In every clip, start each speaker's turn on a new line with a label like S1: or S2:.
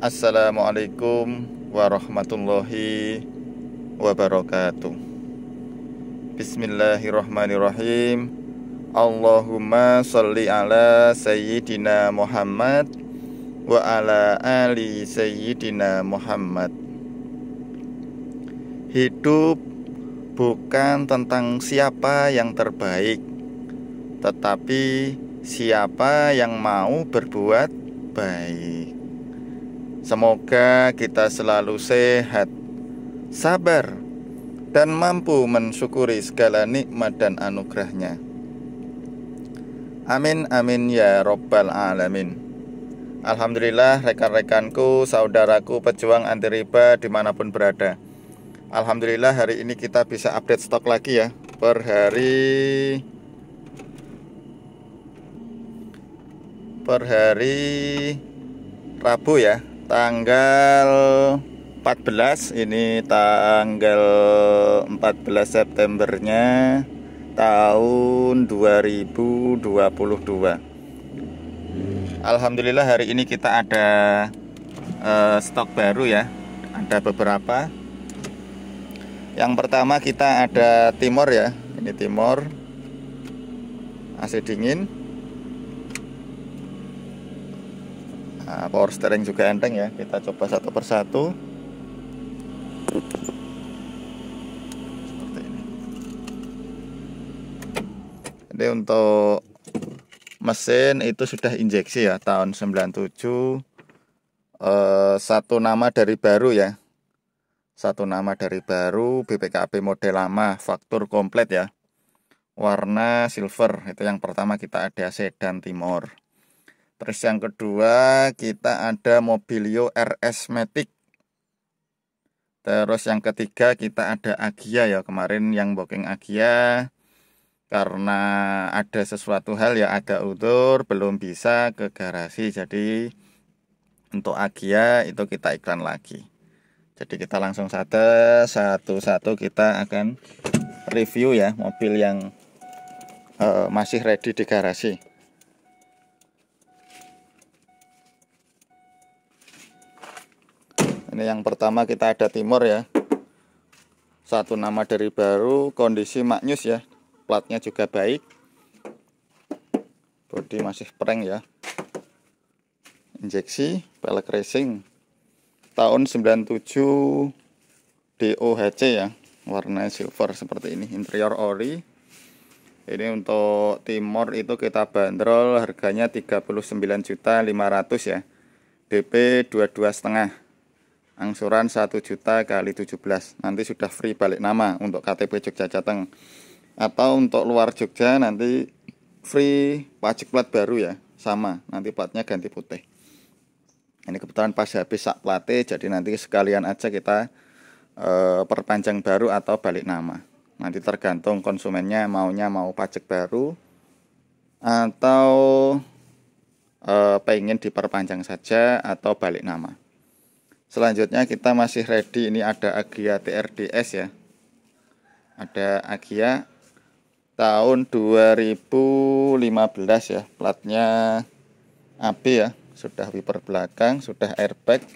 S1: Assalamualaikum warahmatullahi wabarakatuh Bismillahirrahmanirrahim Allahumma salli ala Sayyidina Muhammad Wa ala ali Sayyidina Muhammad Hidup bukan tentang siapa yang terbaik Tetapi siapa yang mau berbuat baik Semoga kita selalu sehat, sabar, dan mampu mensyukuri segala nikmat dan anugerahnya. Amin amin ya robbal alamin. Alhamdulillah rekan-rekanku, saudaraku pejuang anti riba dimanapun berada. Alhamdulillah hari ini kita bisa update stok lagi ya per hari per hari Rabu ya tanggal 14 ini tanggal 14 Septembernya tahun 2022 Alhamdulillah hari ini kita ada uh, stok baru ya ada beberapa yang pertama kita ada timor ya ini timor AC dingin nah, power steering juga enteng ya kita coba satu persatu seperti ini jadi untuk mesin itu sudah injeksi ya tahun 97 eh, satu nama dari baru ya satu nama dari baru BPKP model lama faktur komplit ya warna silver itu yang pertama kita ada sedan Timur. Terus yang kedua kita ada Mobilio RS Matic. Terus yang ketiga kita ada Agia ya kemarin yang booking Agia karena ada sesuatu hal ya ada utur belum bisa ke garasi jadi untuk Agia itu kita iklan lagi. Jadi kita langsung saja satu-satu kita akan review ya mobil yang uh, masih ready di garasi. ini yang pertama kita ada timur ya satu nama dari baru kondisi maknyus ya platnya juga baik body masih prank ya injeksi pelek racing tahun 97 DOHC ya warna silver seperti ini interior ori ini untuk timur itu kita bandrol harganya 39.500 ya DP 22 setengah angsuran 1 juta kali 17 nanti sudah free balik nama untuk KTP Jogja Jateng atau untuk luar Jogja nanti free pajak plat baru ya sama nanti platnya ganti putih ini kebetulan pas habis sak plate jadi nanti sekalian aja kita e, perpanjang baru atau balik nama nanti tergantung konsumennya maunya mau pajak baru atau e, pengen diperpanjang saja atau balik nama Selanjutnya kita masih ready ini ada Agia TRDS ya. Ada Agia tahun 2015 ya, platnya ab ya, sudah wiper belakang, sudah airbag,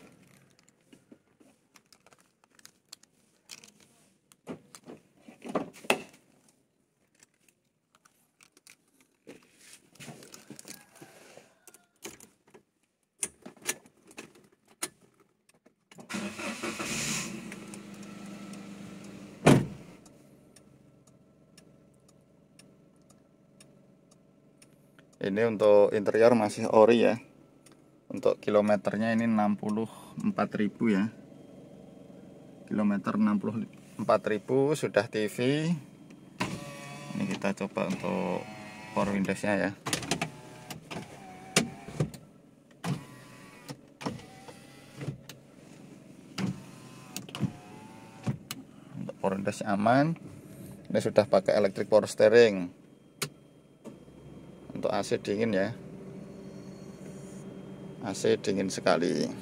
S1: ini untuk interior masih ori ya untuk kilometernya ini 64.000 ya kilometer 64.000 sudah TV ini kita coba untuk power windowsnya ya untuk power windows aman ini sudah pakai electric power steering untuk AC dingin ya AC dingin sekali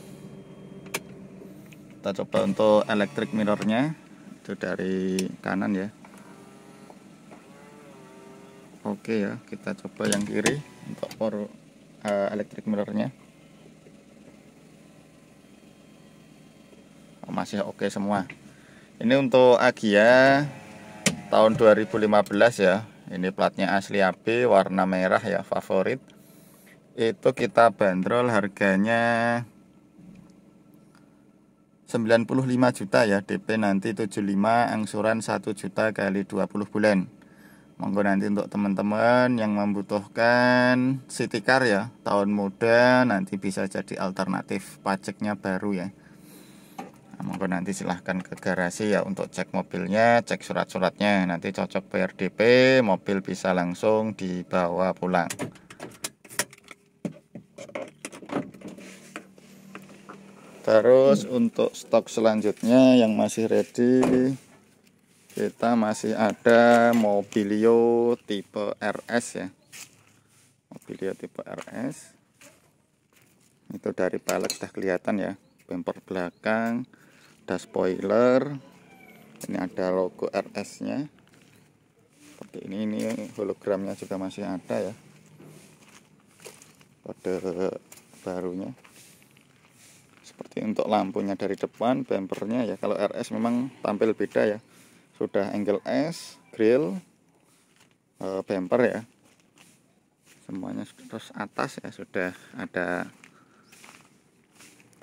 S1: kita coba untuk electric mirrornya itu dari kanan ya oke ya kita coba yang kiri untuk power uh, electric mirrornya oh, masih oke semua ini untuk Agia tahun 2015 ya ini platnya asli AB warna merah ya favorit itu kita bandrol harganya 95 juta ya DP nanti 75 angsuran 1 juta kali 20 bulan monggo nanti untuk teman-teman yang membutuhkan City Car ya tahun muda nanti bisa jadi alternatif pajaknya baru ya nah, monggo nanti silahkan ke garasi ya untuk cek mobilnya cek surat-suratnya nanti cocok PRDP mobil bisa langsung dibawa pulang terus untuk stok selanjutnya yang masih ready kita masih ada mobilio tipe RS ya mobilio tipe RS itu dari palek sudah kelihatan ya bumper belakang ada spoiler ini ada logo RS nya seperti ini ini hologramnya juga masih ada ya kode barunya seperti untuk lampunya dari depan bumpernya ya kalau RS memang tampil beda ya sudah angle S grill eh, bumper ya semuanya terus atas ya sudah ada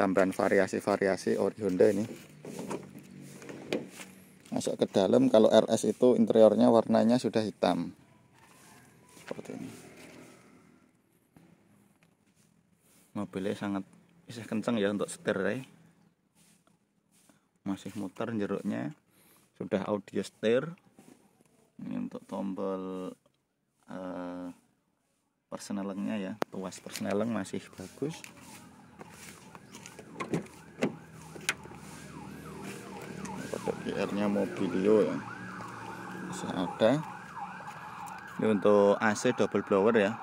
S1: tambahan variasi-variasi ori Honda ini masuk ke dalam kalau RS itu interiornya warnanya sudah hitam seperti ini mobilnya sangat bisa kencang ya untuk setir ya. masih muter jeruknya sudah audio setir ini untuk tombol uh, eh, persnelengnya ya tuas persneleng masih bagus RR-nya Mobilio ya. Masih ada. Ini untuk AC double blower ya.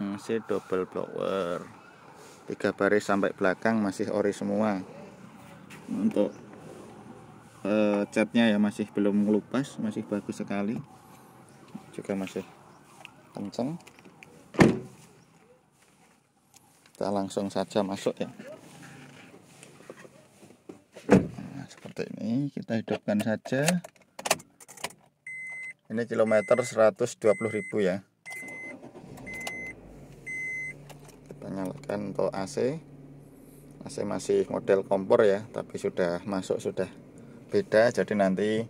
S1: AC double blower. Tiga baris sampai belakang masih ori semua. Untuk e, catnya ya masih belum melupas, masih bagus sekali. Juga masih kenceng. Kita langsung saja masuk ya. seperti ini kita hidupkan saja ini kilometer 120.000 ya kita nyalakan untuk AC AC masih model kompor ya tapi sudah masuk sudah beda jadi nanti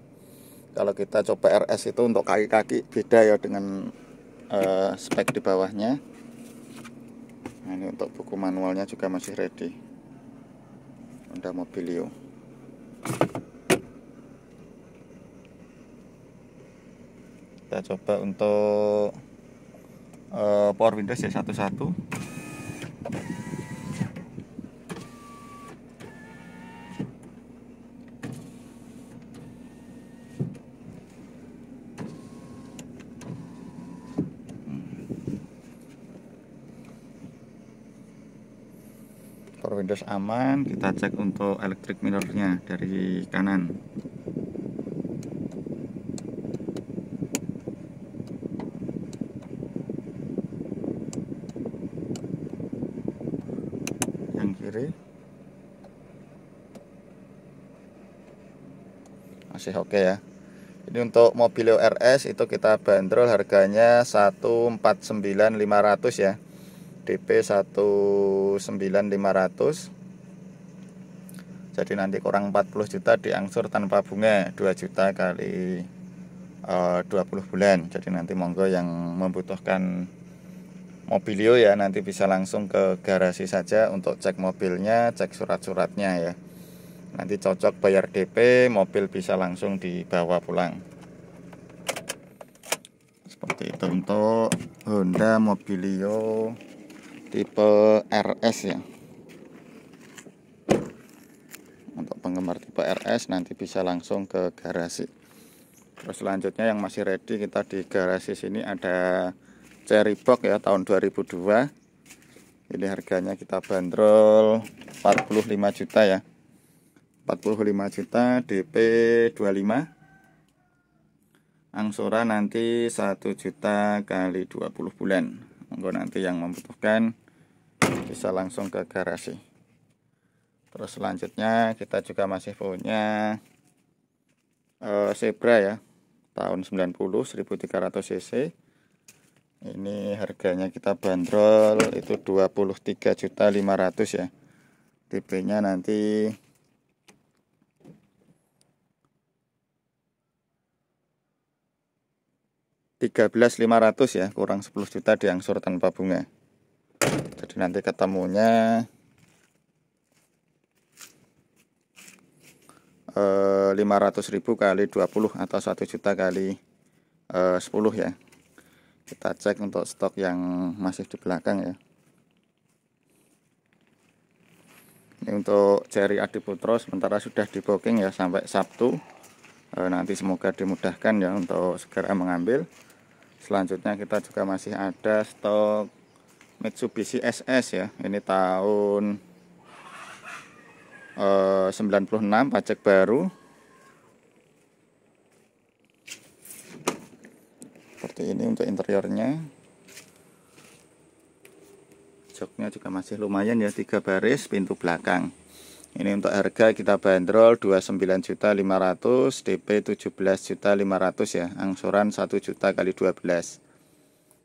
S1: kalau kita coba RS itu untuk kaki-kaki beda ya dengan uh, spek di bawahnya nah ini untuk buku manualnya juga masih ready Honda Mobilio kita coba untuk uh, power windows ya satu-satu Windows aman kita gitu. cek untuk electric mirrornya dari kanan yang kiri masih oke okay ya ini untuk Mobilio RS itu kita bandrol harganya 149.500 ya DP 19500 jadi nanti kurang 40 juta diangsur tanpa bunga 2 juta kali e, eh, 20 bulan jadi nanti monggo yang membutuhkan mobilio ya nanti bisa langsung ke garasi saja untuk cek mobilnya cek surat-suratnya ya nanti cocok bayar DP mobil bisa langsung dibawa pulang seperti itu untuk Honda Mobilio tipe RS ya untuk penggemar tipe RS nanti bisa langsung ke garasi terus selanjutnya yang masih ready kita di garasi sini ada Cherry Box ya tahun 2002 ini harganya kita bandrol 45 juta ya 45 juta DP 25 angsura nanti 1 juta kali 20 bulan monggo nanti yang membutuhkan bisa langsung ke garasi terus selanjutnya kita juga masih punya uh, zebra ya tahun 90 1300 cc ini harganya kita bandrol itu juta 23.500 ya DP nya nanti tiga belas ya kurang 10 juta diangsur tanpa bunga jadi nanti ketemunya eh, 500.000 kali 20 atau 1 juta kali eh, 10 ya kita cek untuk stok yang masih di belakang ya ini untuk Jerry Adiputro sementara sudah di booking ya sampai Sabtu eh, nanti semoga dimudahkan ya untuk segera mengambil selanjutnya kita juga masih ada stok Mitsubishi SS ya ini tahun eh, uh, 96 pajak baru seperti ini untuk interiornya joknya juga masih lumayan ya tiga baris pintu belakang ini untuk harga kita bandrol 29.500 DP 17.500 ya angsuran 1 juta kali 12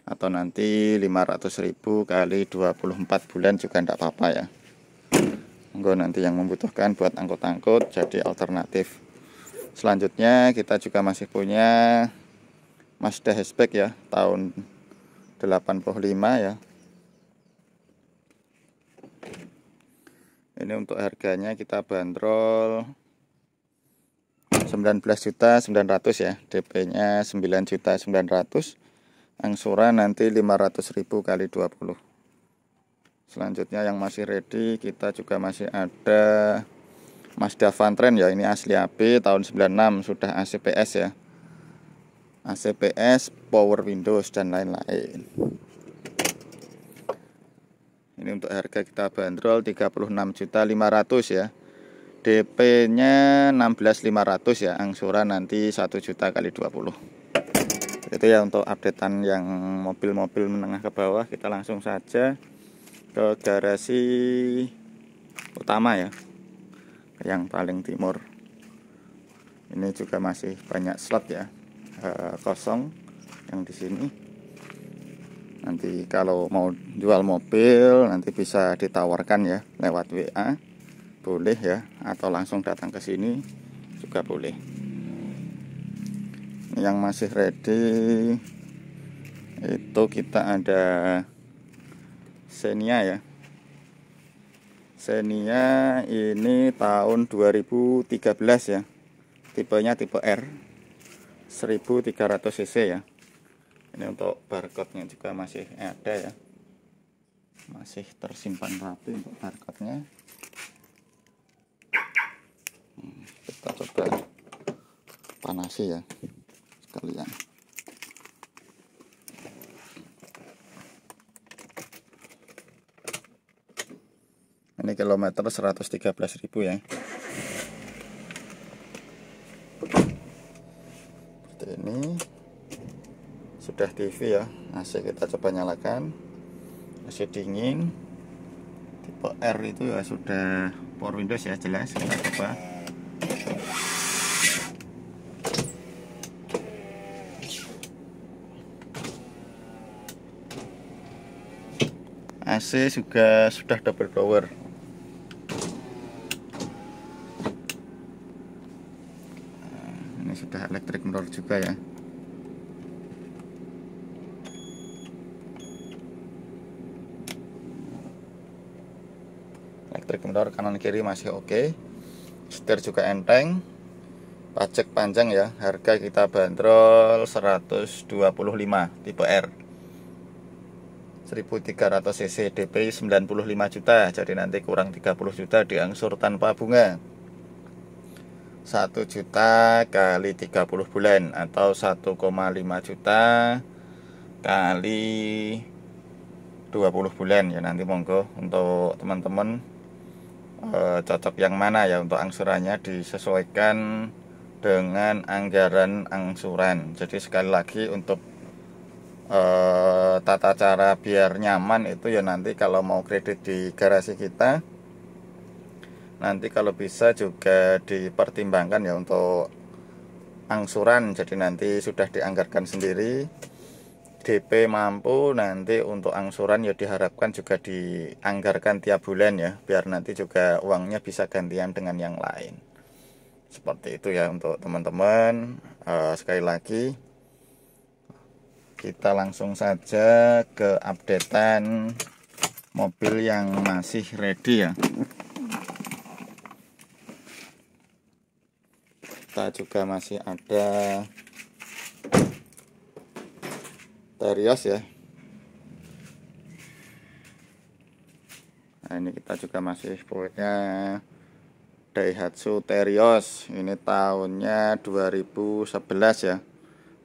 S1: atau nanti 500.000 kali 24 bulan juga tidak apa-apa ya monggo nanti yang membutuhkan buat angkut-angkut jadi alternatif selanjutnya kita juga masih punya Mazda hatchback ya tahun 85 ya ini untuk harganya kita bandrol 19 juta ya DP nya 9 juta angsuran nanti 500.000 kali 20 selanjutnya yang masih ready kita juga masih ada Mazda Fantren ya ini asli AP tahun 96 sudah ACPS ya ACPS power windows dan lain-lain ini untuk harga kita bandrol 36.500 ya DP nya 16.500 ya angsuran nanti 1 juta kali 20 itu ya untuk updatean yang mobil-mobil menengah ke bawah kita langsung saja ke garasi utama ya yang paling timur ini juga masih banyak slot ya eh, kosong yang di sini nanti kalau mau jual mobil nanti bisa ditawarkan ya lewat WA boleh ya atau langsung datang ke sini juga boleh yang masih ready itu kita ada Xenia ya Xenia ini tahun 2013 ya tipenya tipe R 1300 cc ya ini untuk barcode nya juga masih ada ya masih tersimpan rapi untuk barcode nya hmm, kita coba panasi ya sekalian ini kilometer 113.000 ya seperti ini sudah TV ya Masih kita coba nyalakan Masih dingin tipe R itu ya sudah power windows ya jelas kita coba AC juga sudah double power. Nah, ini sudah elektrik motor juga ya elektrik motor kanan kiri masih oke okay. setir juga enteng pajak panjang ya harga kita bandrol 125 tipe R 1300 cc DP 95 juta jadi nanti kurang 30 juta diangsur tanpa bunga 1 juta kali 30 bulan atau 1,5 juta kali 20 bulan ya nanti monggo untuk teman-teman e, cocok yang mana ya untuk angsurannya disesuaikan dengan anggaran angsuran jadi sekali lagi untuk Eh, tata cara biar nyaman itu ya nanti kalau mau kredit di garasi kita nanti kalau bisa juga dipertimbangkan ya untuk angsuran jadi nanti sudah dianggarkan sendiri DP mampu nanti untuk angsuran ya diharapkan juga dianggarkan tiap bulan ya biar nanti juga uangnya bisa gantian dengan yang lain seperti itu ya untuk teman-teman uh, sekali lagi kita langsung saja ke updatean mobil yang masih ready ya kita juga masih ada Terios ya nah ini kita juga masih punya Daihatsu Terios ini tahunnya 2011 ya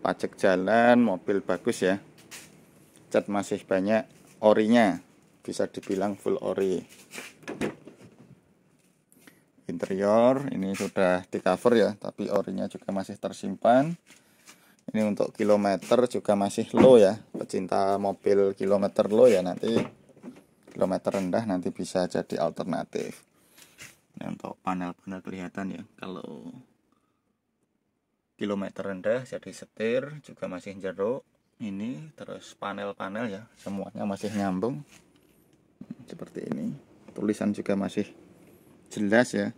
S1: pajak jalan mobil bagus ya cat masih banyak orinya bisa dibilang full ori interior ini sudah di cover ya tapi orinya juga masih tersimpan ini untuk kilometer juga masih low ya pecinta mobil kilometer low ya nanti kilometer rendah nanti bisa jadi alternatif ini untuk panel-panel kelihatan ya kalau kilometer rendah jadi setir juga masih jeruk ini terus panel-panel ya semuanya masih nyambung seperti ini tulisan juga masih jelas ya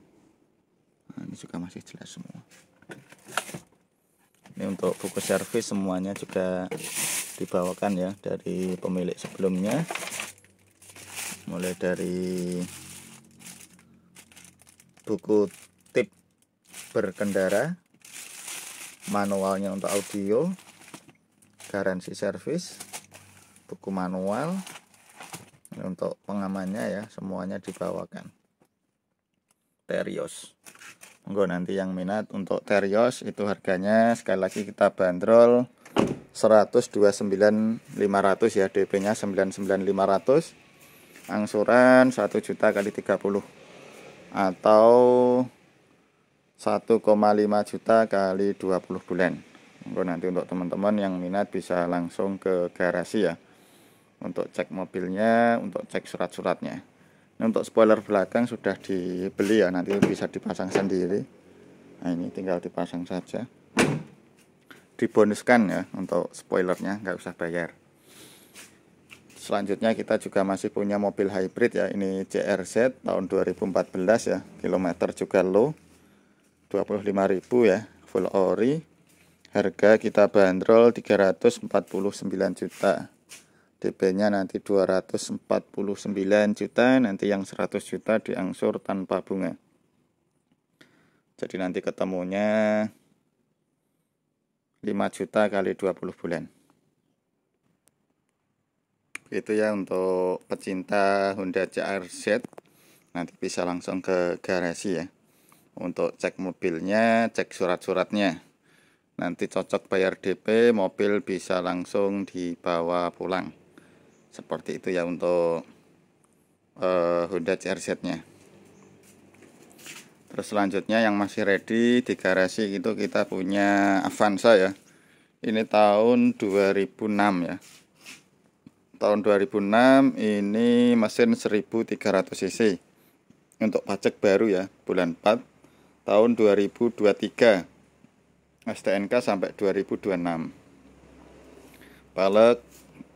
S1: nah, ini juga masih jelas semua ini untuk buku servis semuanya juga dibawakan ya dari pemilik sebelumnya mulai dari buku tip berkendara manualnya untuk audio garansi service buku manual ini untuk pengamannya ya semuanya dibawakan Terios Monggo nanti yang minat untuk Terios itu harganya sekali lagi kita bandrol 129.500 ya DP-nya 99.500 angsuran 1 juta kali 30 atau 1,5 juta kali 20 bulan Mungkin nanti untuk teman-teman yang minat bisa langsung ke garasi ya untuk cek mobilnya untuk cek surat-suratnya nah, untuk spoiler belakang sudah dibeli ya nanti bisa dipasang sendiri nah ini tinggal dipasang saja dibonuskan ya untuk spoilernya nggak usah bayar selanjutnya kita juga masih punya mobil hybrid ya ini CRZ tahun 2014 ya kilometer juga low 25.000 ya full ori harga kita bandrol 349 juta DP nya nanti 249 juta nanti yang 100 juta diangsur tanpa bunga jadi nanti ketemunya 5 juta kali 20 bulan itu ya untuk pecinta Honda CRZ nanti bisa langsung ke garasi ya untuk cek mobilnya, cek surat-suratnya. Nanti cocok bayar DP, mobil bisa langsung dibawa pulang. Seperti itu ya untuk uh, Honda CRZ-nya. Terus selanjutnya yang masih ready di garasi itu kita punya Avanza ya. Ini tahun 2006 ya. Tahun 2006 ini mesin 1300 cc. Untuk pajak baru ya, bulan 4 tahun 2023 STNK sampai 2026 Palet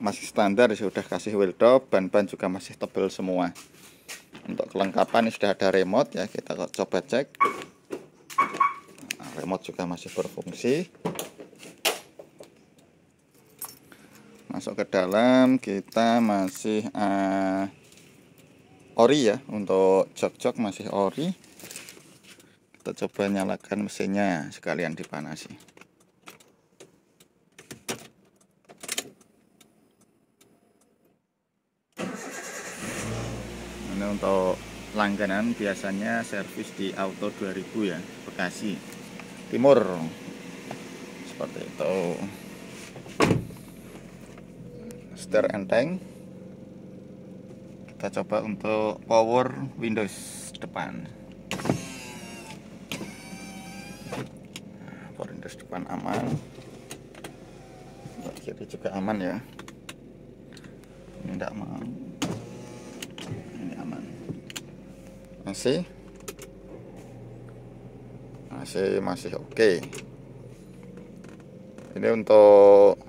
S1: masih standar sudah kasih wheel top ban-ban juga masih tebal semua untuk kelengkapan sudah ada remote ya kita coba cek nah, remote juga masih berfungsi masuk ke dalam kita masih uh, ori ya untuk jok-jok masih ori kita coba nyalakan mesinnya sekalian dipanasi ini untuk langganan biasanya servis di auto 2000 ya Bekasi Timur seperti itu setir enteng kita coba untuk power Windows depan terus depan aman buat kiri juga aman ya ini tidak mau ini aman masih masih masih oke okay. ini untuk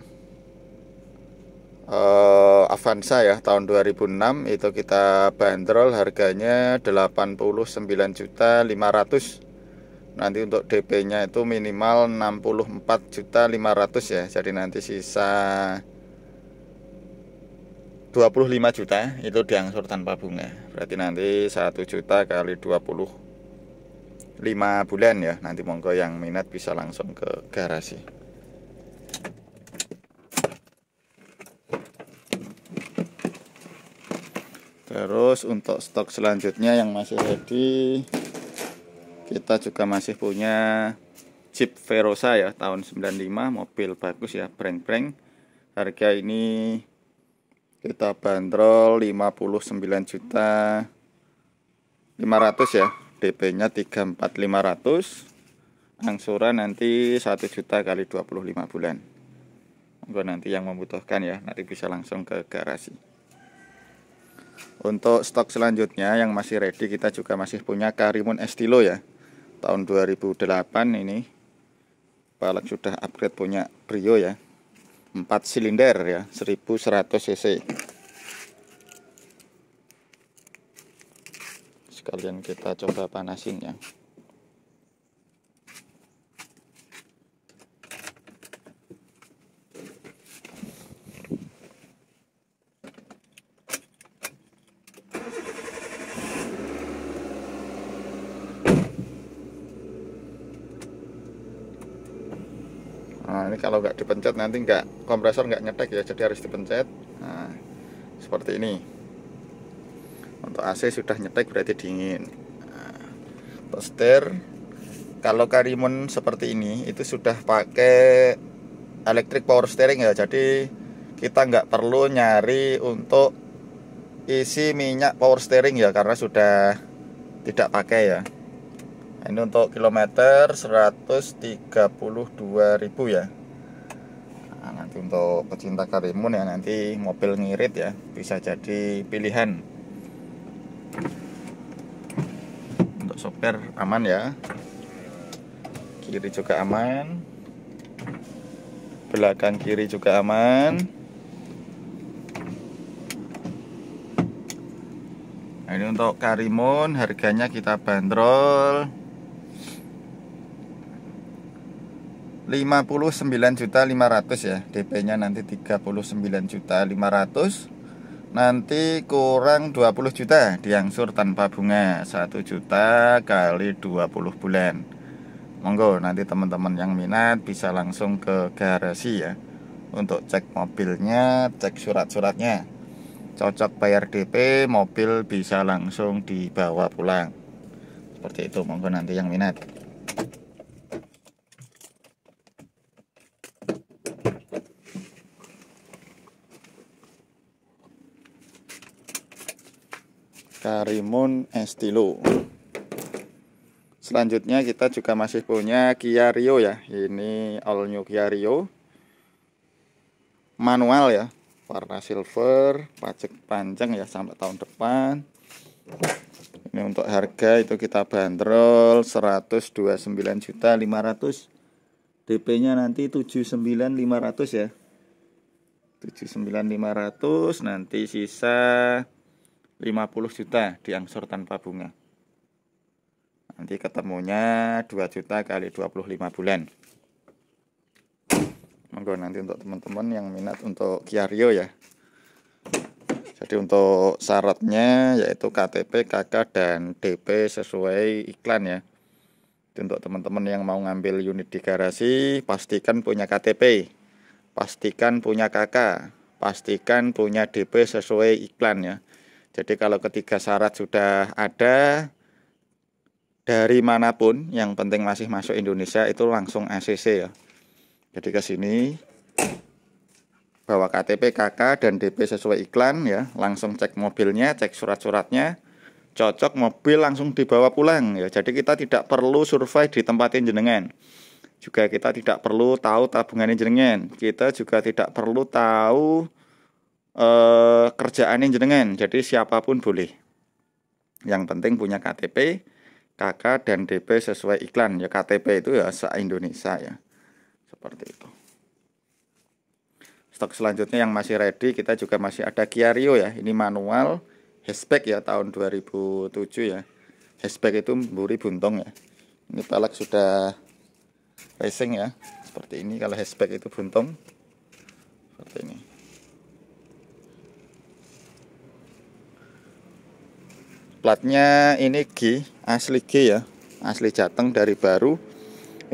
S1: uh, Avanza ya tahun 2006 itu kita bandrol harganya 89 juta 500 nanti untuk DP-nya itu minimal juta 64.500 ya jadi nanti sisa 25 juta itu diangsur tanpa bunga berarti nanti 1 juta kali 25 bulan ya nanti monggo yang minat bisa langsung ke garasi terus untuk stok selanjutnya yang masih ready kita juga masih punya Jeep Verosa ya tahun 95 mobil bagus ya breng-breng harga ini kita bandrol 59 juta 500 ya DP nya 34500 angsuran nanti 1 juta kali 25 bulan gue nanti yang membutuhkan ya nanti bisa langsung ke garasi untuk stok selanjutnya yang masih ready kita juga masih punya Karimun Estilo ya tahun 2008 ini balap sudah upgrade punya Brio ya 4 silinder ya 1100 cc sekalian kita coba panasin ya kalau nggak dipencet nanti nggak kompresor nggak nyetek ya jadi harus dipencet nah, seperti ini untuk AC sudah nyetek berarti dingin nah, untuk setir kalau Karimun seperti ini itu sudah pakai electric power steering ya jadi kita nggak perlu nyari untuk isi minyak power steering ya karena sudah tidak pakai ya ini untuk kilometer 132.000 ya untuk pecinta karimun ya nanti mobil ngirit ya bisa jadi pilihan untuk sopir aman ya kiri juga aman belakang kiri juga aman nah, ini untuk karimun harganya kita bandrol juta 59.500 ya DP-nya nanti juta 39.500 nanti kurang 20 juta diangsur tanpa bunga 1 juta kali 20 bulan monggo nanti teman-teman yang minat bisa langsung ke garasi ya untuk cek mobilnya cek surat-suratnya cocok bayar DP mobil bisa langsung dibawa pulang seperti itu monggo nanti yang minat Karimun Estilo selanjutnya kita juga masih punya Kia Rio ya ini all new Kia Rio manual ya warna silver pajak panjang ya sampai tahun depan ini untuk harga itu kita bandrol 129.500 DP nya nanti 79.500 ya 79.500 nanti sisa 50 juta diangsur tanpa bunga. Nanti ketemunya 2 juta kali 25 bulan. Monggo nanti untuk teman-teman yang minat untuk Kiario ya. Jadi untuk syaratnya yaitu KTP, KK dan DP sesuai iklan ya. Jadi untuk teman-teman yang mau ngambil unit di garasi pastikan punya KTP. Pastikan punya KK, pastikan punya DP sesuai iklan ya jadi kalau ketiga syarat sudah ada dari manapun yang penting masih masuk Indonesia itu langsung ACC ya. Jadi ke sini bawa KTP KK dan DP sesuai iklan ya, langsung cek mobilnya, cek surat-suratnya. Cocok mobil langsung dibawa pulang ya. Jadi kita tidak perlu survei di tempat jenengan juga kita tidak perlu tahu tabungan jenengan kita juga tidak perlu tahu eh, yang jenengan. Jadi siapapun boleh. Yang penting punya KTP, KK dan DP sesuai iklan. Ya KTP itu ya se Indonesia ya. Seperti itu. Stok selanjutnya yang masih ready kita juga masih ada Kia Rio ya. Ini manual hatchback ya tahun 2007 ya. Hatchback itu buri buntung ya. Ini pelek sudah racing ya. Seperti ini kalau hatchback itu buntung. Seperti ini. platnya ini G asli G ya asli Jateng dari baru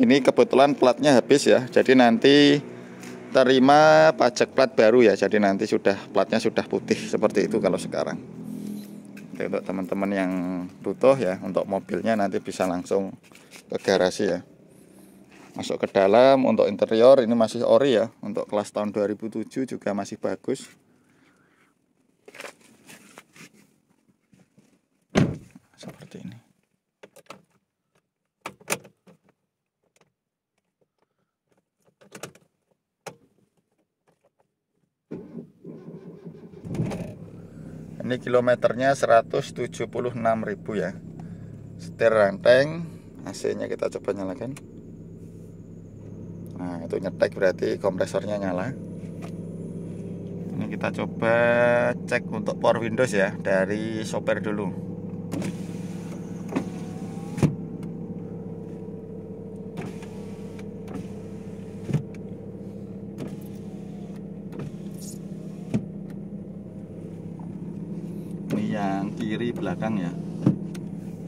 S1: ini kebetulan platnya habis ya jadi nanti terima pajak plat baru ya jadi nanti sudah platnya sudah putih seperti itu kalau sekarang jadi untuk teman-teman yang butuh ya untuk mobilnya nanti bisa langsung ke garasi ya masuk ke dalam untuk interior ini masih ori ya untuk kelas tahun 2007 juga masih bagus ini kilometernya 176.000 ya setir renteng AC nya kita coba nyalakan nah itu nyetek berarti kompresornya nyala ini kita coba cek untuk power windows ya dari sopir dulu belakang ya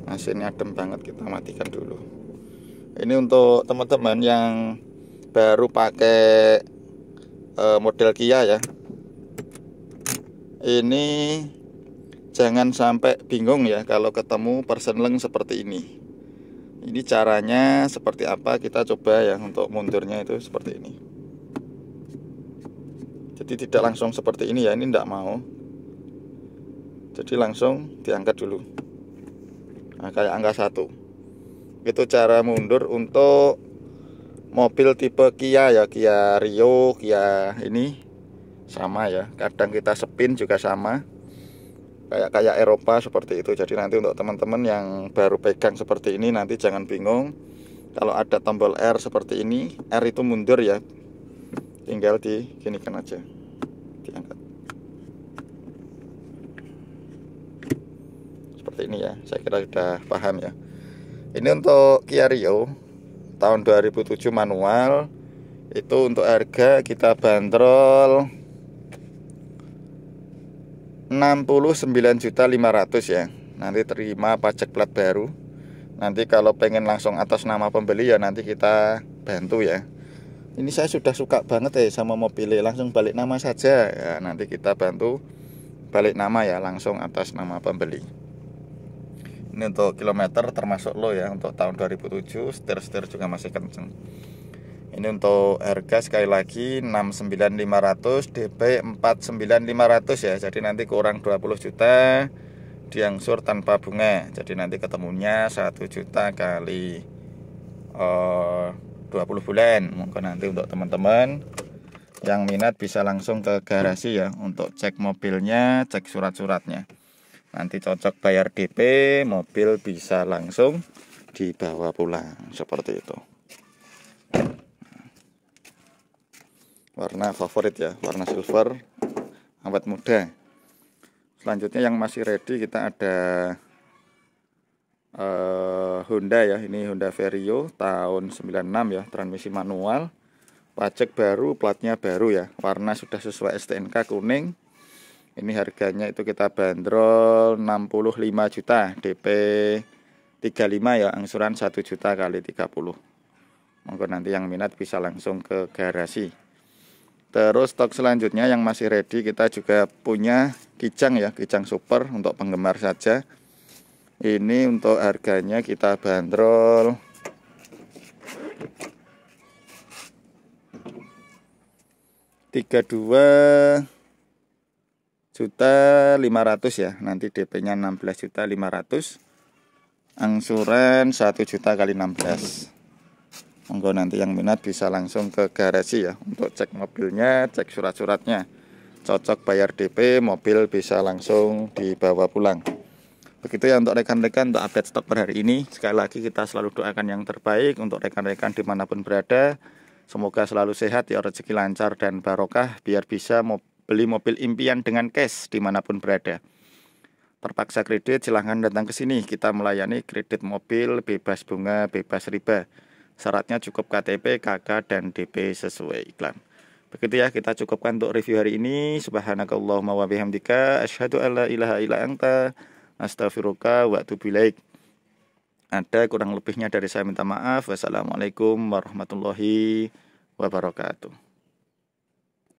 S1: masih ini adem banget kita matikan dulu ini untuk teman-teman yang baru pakai e, model Kia ya ini jangan sampai bingung ya kalau ketemu persenleng seperti ini ini caranya seperti apa kita coba ya untuk mundurnya itu seperti ini jadi tidak langsung seperti ini ya ini tidak mau jadi langsung diangkat dulu nah, kayak angka satu itu cara mundur untuk mobil tipe Kia ya Kia Rio Kia ini sama ya kadang kita spin juga sama kayak kayak Eropa seperti itu jadi nanti untuk teman-teman yang baru pegang seperti ini nanti jangan bingung kalau ada tombol R seperti ini R itu mundur ya tinggal di kan aja diangkat seperti ini ya saya kira sudah paham ya ini untuk Kia Rio tahun 2007 manual itu untuk harga kita bandrol 69.500 ya nanti terima pajak plat baru nanti kalau pengen langsung atas nama pembeli ya nanti kita bantu ya ini saya sudah suka banget ya sama mobil langsung balik nama saja ya nanti kita bantu balik nama ya langsung atas nama pembeli ini untuk kilometer termasuk low ya untuk tahun 2007 setir-setir juga masih kenceng ini untuk harga sekali lagi 69500 DP 49500 ya jadi nanti kurang 20 juta diangsur tanpa bunga jadi nanti ketemunya 1 juta kali eh, uh, 20 bulan mungkin nanti untuk teman-teman yang minat bisa langsung ke garasi ya untuk cek mobilnya cek surat-suratnya nanti cocok bayar DP mobil bisa langsung dibawa pulang seperti itu warna favorit ya warna silver awet muda selanjutnya yang masih ready kita ada uh, Honda ya ini Honda Vario tahun 96 ya transmisi manual pajak baru platnya baru ya warna sudah sesuai STNK kuning ini harganya itu kita bandrol 65 juta DP 35 ya angsuran 1 juta kali 30 monggo nanti yang minat bisa langsung ke garasi terus stok selanjutnya yang masih ready kita juga punya kijang ya kijang super untuk penggemar saja ini untuk harganya kita bandrol tiga dua juta 500 ya nanti DP-nya 16 juta 500 angsuran 1 juta kali 16 monggo nanti yang minat bisa langsung ke garasi ya untuk cek mobilnya cek surat-suratnya cocok bayar DP mobil bisa langsung dibawa pulang begitu ya untuk rekan-rekan untuk update stok per hari ini sekali lagi kita selalu doakan yang terbaik untuk rekan-rekan dimanapun berada semoga selalu sehat ya rezeki lancar dan barokah biar bisa mobil beli mobil impian dengan cash dimanapun berada. Terpaksa kredit, silahkan datang ke sini. Kita melayani kredit mobil, bebas bunga, bebas riba. Syaratnya cukup KTP, KK, dan DP sesuai iklan. Begitu ya, kita cukupkan untuk review hari ini. Subhanakallahumma wa bihamdika. Asyhadu alla ilaha illa anta. Astaghfiruka wa atubu Ada kurang lebihnya dari saya minta maaf. Wassalamualaikum warahmatullahi wabarakatuh.